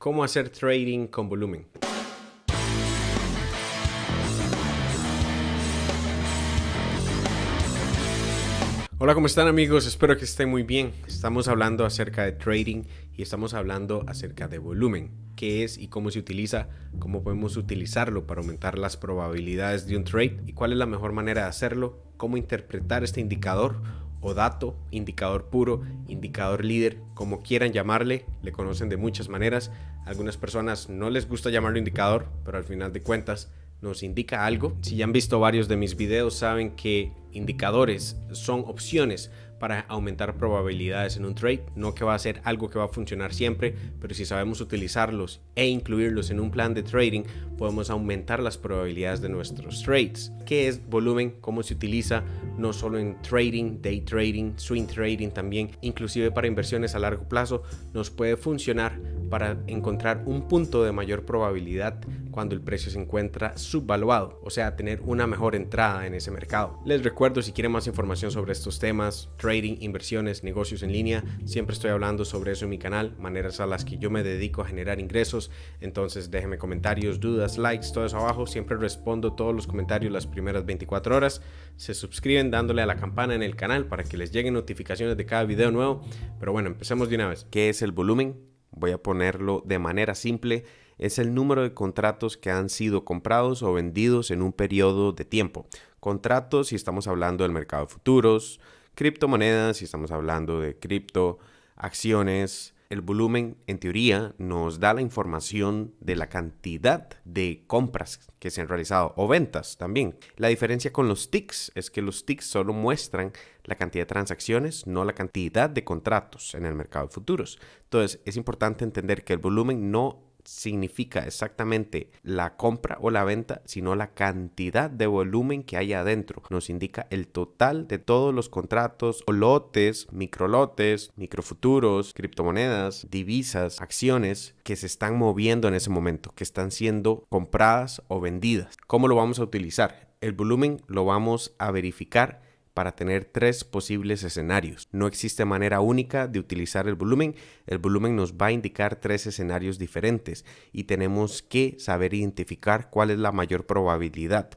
Cómo hacer trading con volumen. Hola, ¿cómo están amigos? Espero que estén muy bien. Estamos hablando acerca de trading y estamos hablando acerca de volumen. ¿Qué es y cómo se utiliza? ¿Cómo podemos utilizarlo para aumentar las probabilidades de un trade? ¿Y cuál es la mejor manera de hacerlo? ¿Cómo interpretar este indicador? o dato, indicador puro, indicador líder, como quieran llamarle, le conocen de muchas maneras. algunas personas no les gusta llamarlo indicador, pero al final de cuentas nos indica algo. Si ya han visto varios de mis videos, saben que indicadores son opciones para aumentar probabilidades en un trade, no que va a ser algo que va a funcionar siempre, pero si sabemos utilizarlos e incluirlos en un plan de trading, podemos aumentar las probabilidades de nuestros trades. ¿Qué es volumen? ¿Cómo se utiliza? No solo en trading, day trading, swing trading también, inclusive para inversiones a largo plazo, nos puede funcionar para encontrar un punto de mayor probabilidad cuando el precio se encuentra subvaluado, o sea, tener una mejor entrada en ese mercado. Les recuerdo si quieren más información sobre estos temas, trading, inversiones, negocios en línea, siempre estoy hablando sobre eso en mi canal, maneras a las que yo me dedico a generar ingresos, entonces déjenme comentarios, dudas, likes, todo eso abajo, siempre respondo todos los comentarios las primeras 24 horas, se suscriben dándole a la campana en el canal para que les lleguen notificaciones de cada video nuevo, pero bueno, empecemos de una vez. ¿Qué es el volumen? Voy a ponerlo de manera simple es el número de contratos que han sido comprados o vendidos en un periodo de tiempo. Contratos si estamos hablando del mercado de futuros, criptomonedas si estamos hablando de cripto, acciones. El volumen, en teoría, nos da la información de la cantidad de compras que se han realizado o ventas también. La diferencia con los TICs es que los TICs solo muestran la cantidad de transacciones, no la cantidad de contratos en el mercado de futuros. Entonces, es importante entender que el volumen no significa exactamente la compra o la venta, sino la cantidad de volumen que hay adentro. Nos indica el total de todos los contratos o lotes, microlotes, futuros, criptomonedas, divisas, acciones que se están moviendo en ese momento, que están siendo compradas o vendidas. ¿Cómo lo vamos a utilizar? El volumen lo vamos a verificar para tener tres posibles escenarios. No existe manera única de utilizar el volumen. El volumen nos va a indicar tres escenarios diferentes y tenemos que saber identificar cuál es la mayor probabilidad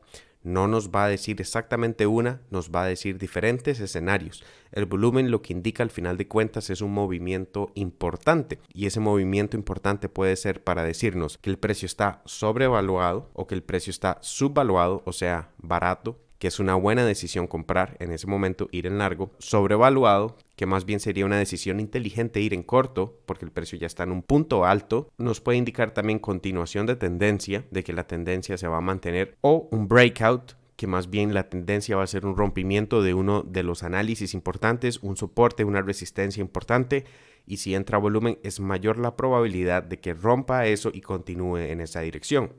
no nos va a decir exactamente una, nos va a decir diferentes escenarios. El volumen lo que indica al final de cuentas es un movimiento importante y ese movimiento importante puede ser para decirnos que el precio está sobrevaluado o que el precio está subvaluado, o sea, barato que es una buena decisión comprar en ese momento, ir en largo, sobrevaluado, que más bien sería una decisión inteligente ir en corto, porque el precio ya está en un punto alto, nos puede indicar también continuación de tendencia, de que la tendencia se va a mantener, o un breakout, que más bien la tendencia va a ser un rompimiento de uno de los análisis importantes, un soporte, una resistencia importante, y si entra volumen es mayor la probabilidad de que rompa eso y continúe en esa dirección.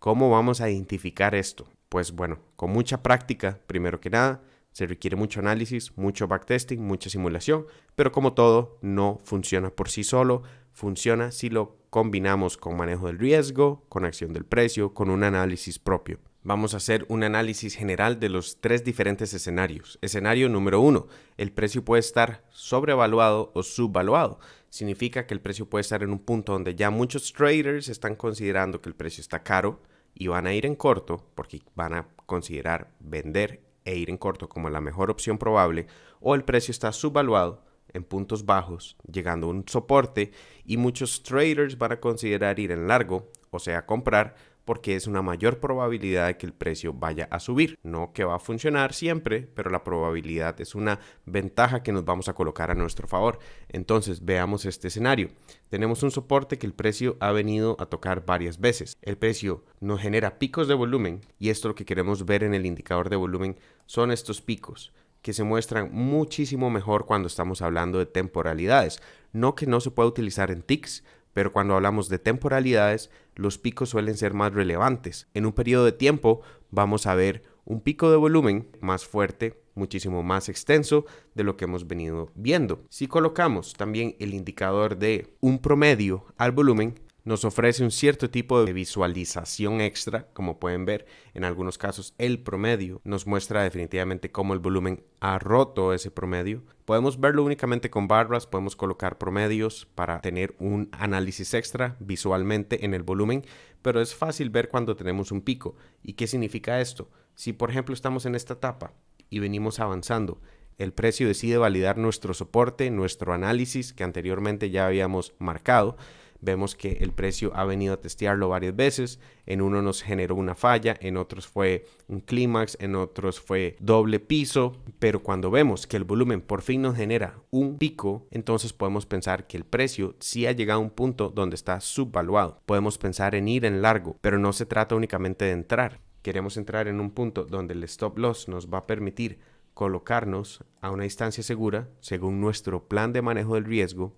¿Cómo vamos a identificar esto? pues bueno, con mucha práctica, primero que nada, se requiere mucho análisis, mucho backtesting, mucha simulación, pero como todo, no funciona por sí solo, funciona si lo combinamos con manejo del riesgo, con acción del precio, con un análisis propio. Vamos a hacer un análisis general de los tres diferentes escenarios. Escenario número uno, el precio puede estar sobrevaluado o subvaluado. Significa que el precio puede estar en un punto donde ya muchos traders están considerando que el precio está caro, y van a ir en corto, porque van a considerar vender e ir en corto como la mejor opción probable, o el precio está subvaluado en puntos bajos, llegando a un soporte y muchos traders van a considerar ir en largo, o sea, comprar porque es una mayor probabilidad de que el precio vaya a subir. No que va a funcionar siempre, pero la probabilidad es una ventaja que nos vamos a colocar a nuestro favor. Entonces veamos este escenario. Tenemos un soporte que el precio ha venido a tocar varias veces. El precio nos genera picos de volumen y esto lo que queremos ver en el indicador de volumen son estos picos que se muestran muchísimo mejor cuando estamos hablando de temporalidades. No que no se pueda utilizar en TICs, pero cuando hablamos de temporalidades, los picos suelen ser más relevantes. En un periodo de tiempo vamos a ver un pico de volumen más fuerte, muchísimo más extenso de lo que hemos venido viendo. Si colocamos también el indicador de un promedio al volumen, nos ofrece un cierto tipo de visualización extra, como pueden ver en algunos casos el promedio nos muestra definitivamente cómo el volumen ha roto ese promedio. Podemos verlo únicamente con barras, podemos colocar promedios para tener un análisis extra visualmente en el volumen, pero es fácil ver cuando tenemos un pico. ¿Y qué significa esto? Si por ejemplo estamos en esta etapa y venimos avanzando, el precio decide validar nuestro soporte, nuestro análisis que anteriormente ya habíamos marcado, Vemos que el precio ha venido a testearlo varias veces. En uno nos generó una falla, en otros fue un clímax, en otros fue doble piso. Pero cuando vemos que el volumen por fin nos genera un pico, entonces podemos pensar que el precio sí ha llegado a un punto donde está subvaluado. Podemos pensar en ir en largo, pero no se trata únicamente de entrar. Queremos entrar en un punto donde el stop loss nos va a permitir colocarnos a una distancia segura según nuestro plan de manejo del riesgo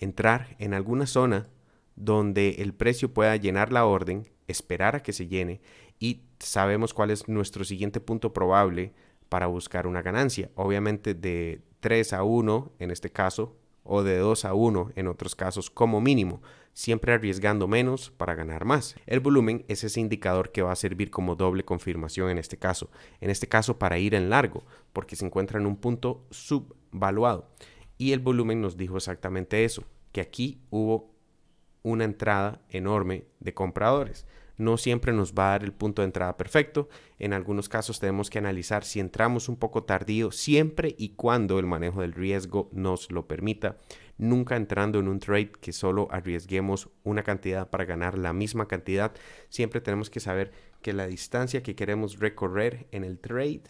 entrar en alguna zona donde el precio pueda llenar la orden, esperar a que se llene y sabemos cuál es nuestro siguiente punto probable para buscar una ganancia. Obviamente de 3 a 1 en este caso o de 2 a 1 en otros casos como mínimo, siempre arriesgando menos para ganar más. El volumen es ese indicador que va a servir como doble confirmación en este caso, en este caso para ir en largo, porque se encuentra en un punto subvaluado. Y el volumen nos dijo exactamente eso, que aquí hubo una entrada enorme de compradores. No siempre nos va a dar el punto de entrada perfecto. En algunos casos tenemos que analizar si entramos un poco tardío, siempre y cuando el manejo del riesgo nos lo permita. Nunca entrando en un trade que solo arriesguemos una cantidad para ganar la misma cantidad. Siempre tenemos que saber que la distancia que queremos recorrer en el trade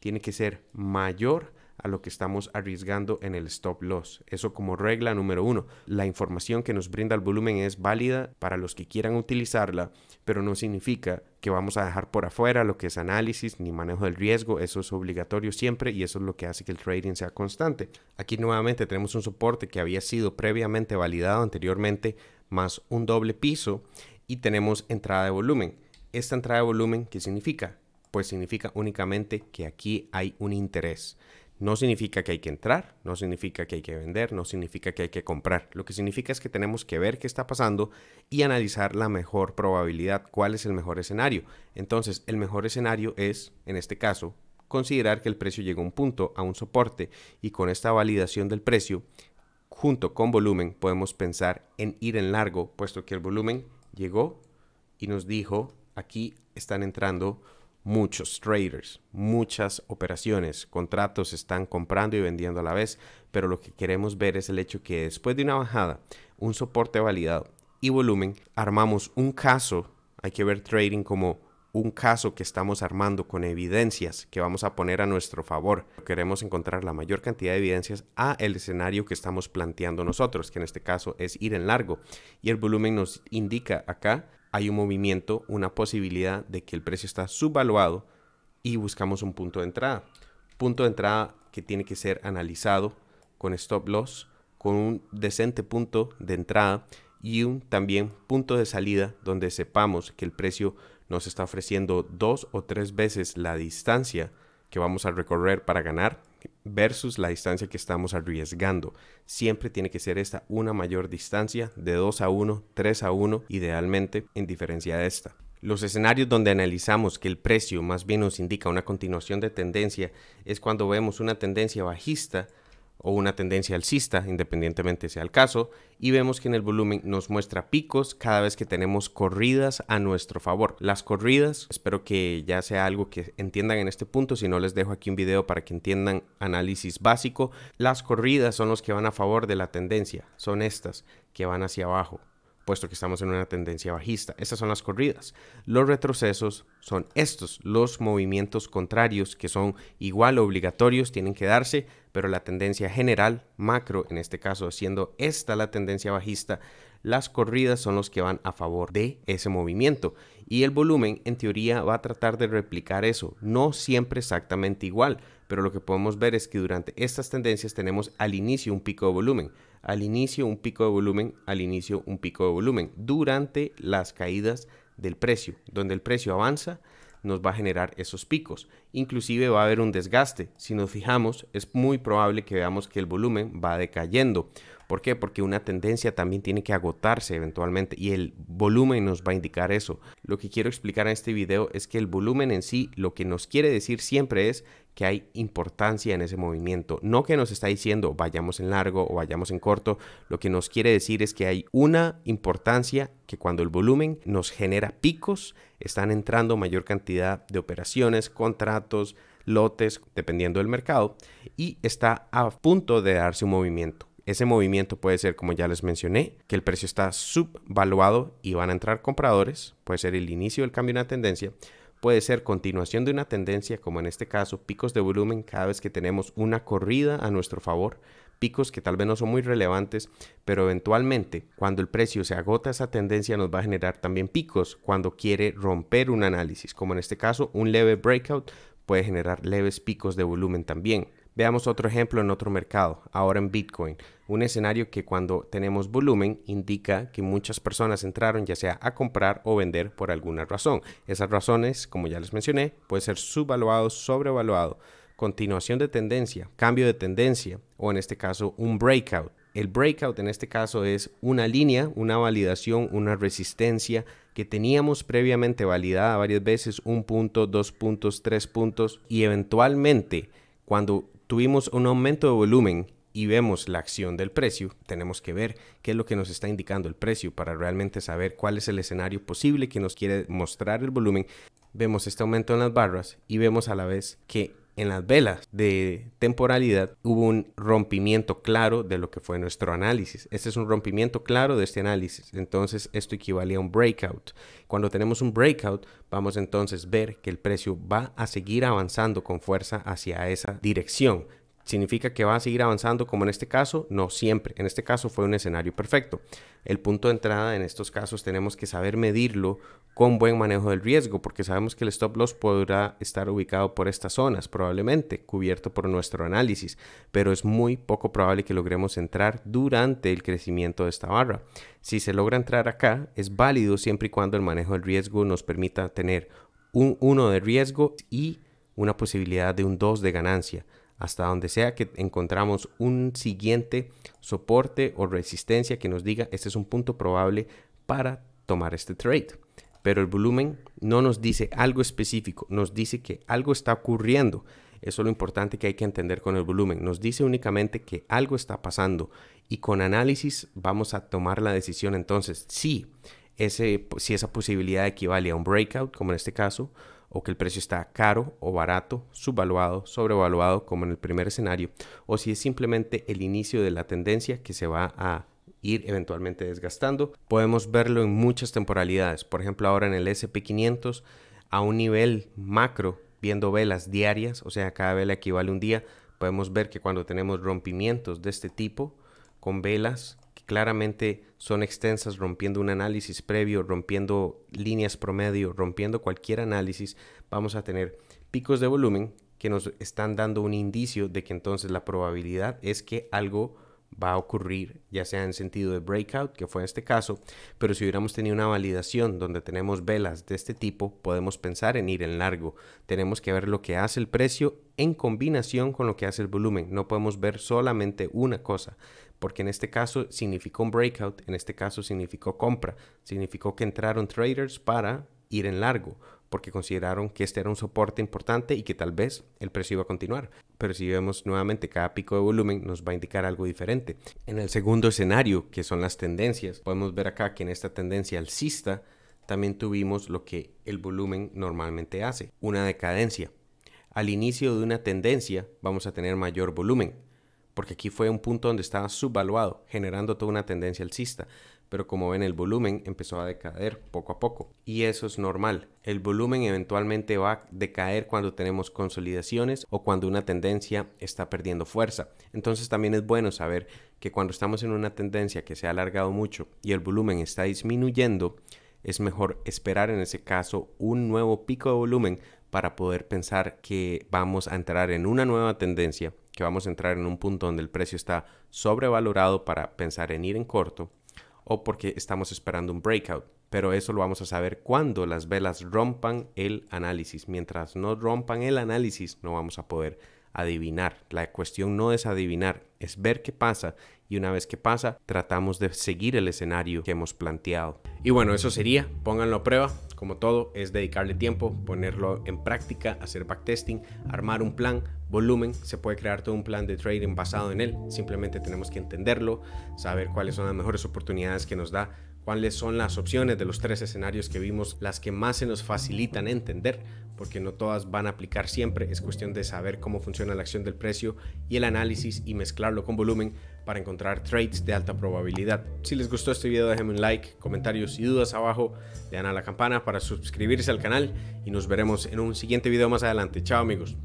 tiene que ser mayor a lo que estamos arriesgando en el stop loss. Eso como regla número uno. La información que nos brinda el volumen es válida para los que quieran utilizarla, pero no significa que vamos a dejar por afuera lo que es análisis ni manejo del riesgo. Eso es obligatorio siempre y eso es lo que hace que el trading sea constante. Aquí nuevamente tenemos un soporte que había sido previamente validado anteriormente más un doble piso y tenemos entrada de volumen. Esta entrada de volumen, ¿qué significa? Pues significa únicamente que aquí hay un interés. No significa que hay que entrar, no significa que hay que vender, no significa que hay que comprar. Lo que significa es que tenemos que ver qué está pasando y analizar la mejor probabilidad, cuál es el mejor escenario. Entonces, el mejor escenario es, en este caso, considerar que el precio llegó a un punto, a un soporte, y con esta validación del precio, junto con volumen, podemos pensar en ir en largo, puesto que el volumen llegó y nos dijo, aquí están entrando muchos traders, muchas operaciones, contratos están comprando y vendiendo a la vez, pero lo que queremos ver es el hecho que después de una bajada, un soporte validado y volumen, armamos un caso, hay que ver trading como un caso que estamos armando con evidencias que vamos a poner a nuestro favor. Queremos encontrar la mayor cantidad de evidencias a el escenario que estamos planteando nosotros, que en este caso es ir en largo. Y el volumen nos indica acá hay un movimiento, una posibilidad de que el precio está subvaluado y buscamos un punto de entrada. Punto de entrada que tiene que ser analizado con stop loss, con un decente punto de entrada y un también punto de salida donde sepamos que el precio nos está ofreciendo dos o tres veces la distancia que vamos a recorrer para ganar versus la distancia que estamos arriesgando. Siempre tiene que ser esta una mayor distancia de 2 a 1, 3 a 1, idealmente en diferencia de esta. Los escenarios donde analizamos que el precio más bien nos indica una continuación de tendencia es cuando vemos una tendencia bajista o una tendencia alcista, independientemente sea el caso, y vemos que en el volumen nos muestra picos cada vez que tenemos corridas a nuestro favor. Las corridas, espero que ya sea algo que entiendan en este punto, si no les dejo aquí un video para que entiendan análisis básico. Las corridas son los que van a favor de la tendencia, son estas que van hacia abajo puesto que estamos en una tendencia bajista. Estas son las corridas. Los retrocesos son estos, los movimientos contrarios que son igual obligatorios, tienen que darse, pero la tendencia general, macro en este caso, siendo esta la tendencia bajista, las corridas son los que van a favor de ese movimiento. Y el volumen, en teoría, va a tratar de replicar eso. No siempre exactamente igual, pero lo que podemos ver es que durante estas tendencias tenemos al inicio un pico de volumen al inicio un pico de volumen, al inicio un pico de volumen, durante las caídas del precio, donde el precio avanza nos va a generar esos picos. Inclusive va a haber un desgaste. Si nos fijamos, es muy probable que veamos que el volumen va decayendo. ¿Por qué? Porque una tendencia también tiene que agotarse eventualmente y el volumen nos va a indicar eso. Lo que quiero explicar en este video es que el volumen en sí lo que nos quiere decir siempre es que hay importancia en ese movimiento. No que nos está diciendo vayamos en largo o vayamos en corto. Lo que nos quiere decir es que hay una importancia que cuando el volumen nos genera picos, están entrando mayor cantidad de operaciones, contratos, lotes, dependiendo del mercado, y está a punto de darse un movimiento. Ese movimiento puede ser, como ya les mencioné, que el precio está subvaluado y van a entrar compradores, puede ser el inicio del cambio de una tendencia, puede ser continuación de una tendencia, como en este caso, picos de volumen cada vez que tenemos una corrida a nuestro favor, picos que tal vez no son muy relevantes, pero eventualmente cuando el precio se agota esa tendencia nos va a generar también picos cuando quiere romper un análisis, como en este caso un leve breakout puede generar leves picos de volumen también. Veamos otro ejemplo en otro mercado, ahora en Bitcoin un escenario que cuando tenemos volumen indica que muchas personas entraron ya sea a comprar o vender por alguna razón. Esas razones, como ya les mencioné, puede ser subvaluado, sobrevaluado, continuación de tendencia, cambio de tendencia o en este caso un breakout. El breakout en este caso es una línea, una validación, una resistencia que teníamos previamente validada varias veces, un punto, dos puntos, tres puntos y eventualmente cuando tuvimos un aumento de volumen y vemos la acción del precio, tenemos que ver qué es lo que nos está indicando el precio para realmente saber cuál es el escenario posible que nos quiere mostrar el volumen. Vemos este aumento en las barras y vemos a la vez que en las velas de temporalidad hubo un rompimiento claro de lo que fue nuestro análisis. Este es un rompimiento claro de este análisis. Entonces esto equivale a un breakout. Cuando tenemos un breakout vamos entonces a ver que el precio va a seguir avanzando con fuerza hacia esa dirección ¿Significa que va a seguir avanzando como en este caso? No siempre. En este caso fue un escenario perfecto. El punto de entrada en estos casos tenemos que saber medirlo con buen manejo del riesgo, porque sabemos que el stop loss podrá estar ubicado por estas zonas, probablemente cubierto por nuestro análisis, pero es muy poco probable que logremos entrar durante el crecimiento de esta barra. Si se logra entrar acá, es válido siempre y cuando el manejo del riesgo nos permita tener un 1 de riesgo y una posibilidad de un 2 de ganancia hasta donde sea que encontramos un siguiente soporte o resistencia que nos diga este es un punto probable para tomar este trade. Pero el volumen no nos dice algo específico, nos dice que algo está ocurriendo. Eso es lo importante que hay que entender con el volumen. Nos dice únicamente que algo está pasando y con análisis vamos a tomar la decisión entonces si, ese, si esa posibilidad equivale a un breakout, como en este caso, o que el precio está caro o barato, subvaluado, sobrevaluado como en el primer escenario, o si es simplemente el inicio de la tendencia que se va a ir eventualmente desgastando. Podemos verlo en muchas temporalidades, por ejemplo ahora en el SP500 a un nivel macro, viendo velas diarias, o sea, cada vela equivale a un día, podemos ver que cuando tenemos rompimientos de este tipo con velas claramente son extensas, rompiendo un análisis previo, rompiendo líneas promedio, rompiendo cualquier análisis, vamos a tener picos de volumen que nos están dando un indicio de que entonces la probabilidad es que algo va a ocurrir, ya sea en sentido de breakout, que fue este caso, pero si hubiéramos tenido una validación donde tenemos velas de este tipo, podemos pensar en ir en largo. Tenemos que ver lo que hace el precio en combinación con lo que hace el volumen. No podemos ver solamente una cosa porque en este caso significó un breakout, en este caso significó compra, significó que entraron traders para ir en largo, porque consideraron que este era un soporte importante y que tal vez el precio iba a continuar. Pero si vemos nuevamente cada pico de volumen nos va a indicar algo diferente. En el segundo escenario, que son las tendencias, podemos ver acá que en esta tendencia alcista también tuvimos lo que el volumen normalmente hace, una decadencia. Al inicio de una tendencia vamos a tener mayor volumen, porque aquí fue un punto donde estaba subvaluado, generando toda una tendencia alcista, pero como ven el volumen empezó a decaer poco a poco y eso es normal. El volumen eventualmente va a decaer cuando tenemos consolidaciones o cuando una tendencia está perdiendo fuerza. Entonces también es bueno saber que cuando estamos en una tendencia que se ha alargado mucho y el volumen está disminuyendo, es mejor esperar en ese caso un nuevo pico de volumen para poder pensar que vamos a entrar en una nueva tendencia, que vamos a entrar en un punto donde el precio está sobrevalorado para pensar en ir en corto o porque estamos esperando un breakout. Pero eso lo vamos a saber cuando las velas rompan el análisis. Mientras no rompan el análisis no vamos a poder adivinar. La cuestión no es adivinar, es ver qué pasa y una vez que pasa, tratamos de seguir el escenario que hemos planteado. Y bueno, eso sería, pónganlo a prueba, como todo, es dedicarle tiempo, ponerlo en práctica, hacer backtesting, armar un plan, volumen, se puede crear todo un plan de trading basado en él, simplemente tenemos que entenderlo, saber cuáles son las mejores oportunidades que nos da cuáles son las opciones de los tres escenarios que vimos, las que más se nos facilitan entender porque no todas van a aplicar siempre. Es cuestión de saber cómo funciona la acción del precio y el análisis y mezclarlo con volumen para encontrar trades de alta probabilidad. Si les gustó este video déjenme un like, comentarios y dudas abajo, le dan a la campana para suscribirse al canal y nos veremos en un siguiente video más adelante. Chao amigos.